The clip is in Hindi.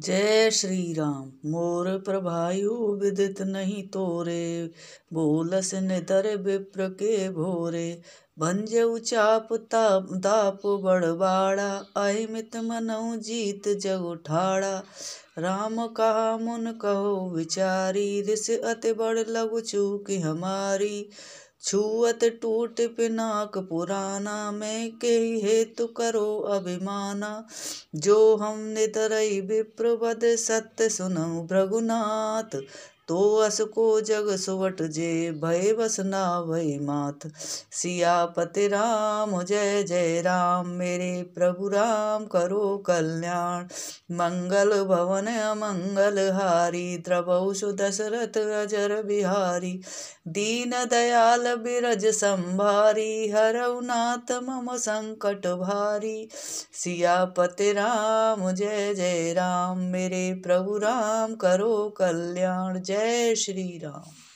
जय श्री राम मोर प्रभायु विदित नहीं तोरे बोलस निदर विप्र के भोरे भंज उचाप ताप ताप बड़बाड़ा अहिमित मनऊ जीत जग उठाड़ा राम कहा मुन कहो विचारी ऋष अति बड़ लघु चूक हमारी छुअत टूट पिनाक पुराना में के हेतु करो अभिमाना जो हम नितरई विप्रवद सत्य सुनऊ भृगुनाथ तो असको जग जे भय बसना भय माथ सियापति राम जय जय राम मेरे प्रभु राम करो कल्याण मंगल भवन अमंगल हारी द्रवशु दशरथ अजर बिहारी दीन दयाल बिरज संभारी हरऊ नाथ मम संकट भारी सियापति राम जय जय राम मेरे प्रभु राम करो कल्याण जय श्री राम